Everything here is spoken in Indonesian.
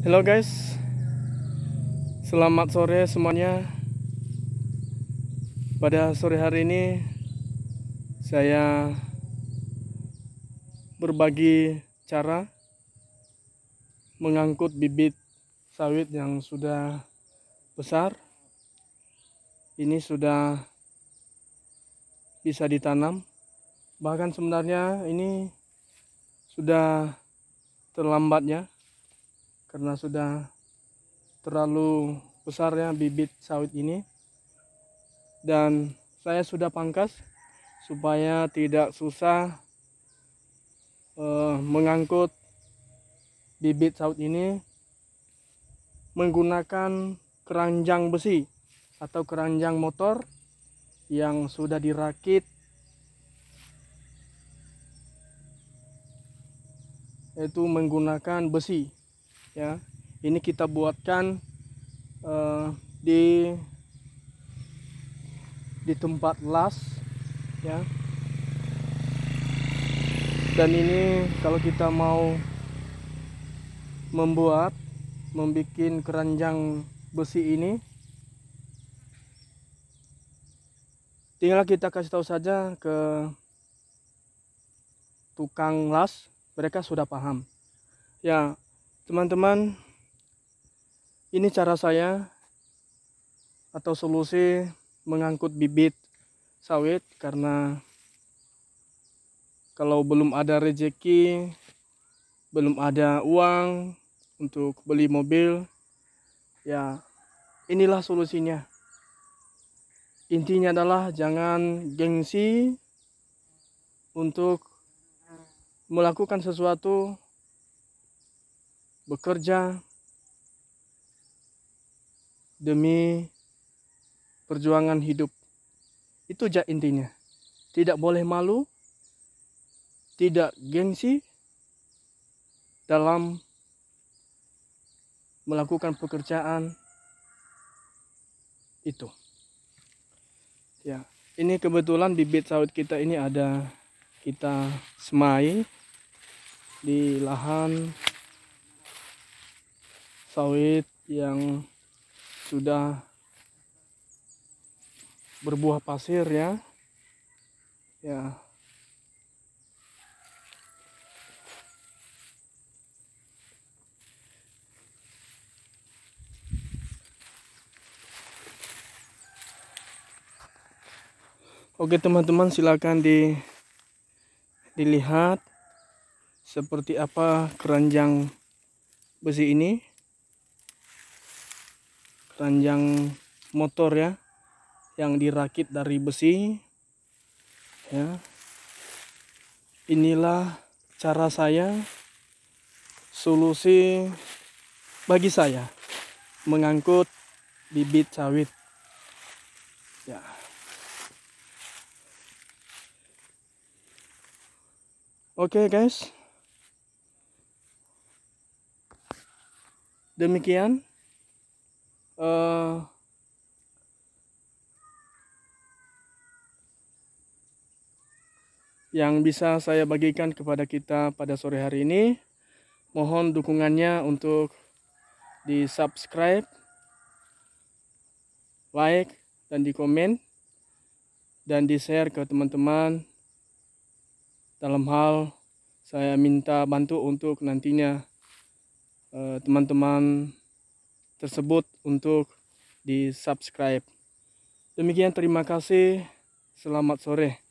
Halo guys Selamat sore semuanya Pada sore hari ini Saya Berbagi cara Mengangkut bibit sawit yang sudah besar Ini sudah Bisa ditanam Bahkan sebenarnya ini Sudah terlambatnya karena sudah terlalu besarnya bibit sawit ini dan saya sudah pangkas supaya tidak susah eh, mengangkut bibit sawit ini menggunakan keranjang besi atau keranjang motor yang sudah dirakit yaitu menggunakan besi ya ini kita buatkan uh, di di tempat las ya dan ini kalau kita mau membuat membuat keranjang besi ini tinggal kita kasih tahu saja ke tukang las mereka sudah paham ya teman-teman ini cara saya atau solusi mengangkut bibit sawit karena kalau belum ada rezeki belum ada uang untuk beli mobil ya inilah solusinya intinya adalah jangan gengsi untuk melakukan sesuatu bekerja demi perjuangan hidup. Itu aja intinya. Tidak boleh malu, tidak gengsi dalam melakukan pekerjaan itu. Ya, ini kebetulan bibit sawit kita ini ada kita semai di lahan sawit yang sudah berbuah pasir ya ya Oke teman-teman silakan di dilihat seperti apa keranjang besi ini ranjang motor ya yang dirakit dari besi ya inilah cara saya solusi bagi saya mengangkut bibit sawit ya oke guys demikian uh, yang bisa saya bagikan kepada kita pada sore hari ini. Mohon dukungannya untuk di subscribe, like, dan di komen, dan di share ke teman-teman. Dalam hal saya minta bantu untuk nantinya eh, teman-teman Uh, teman -teman tersebut untuk di subscribe. Demikian terima kasih. Selamat sore.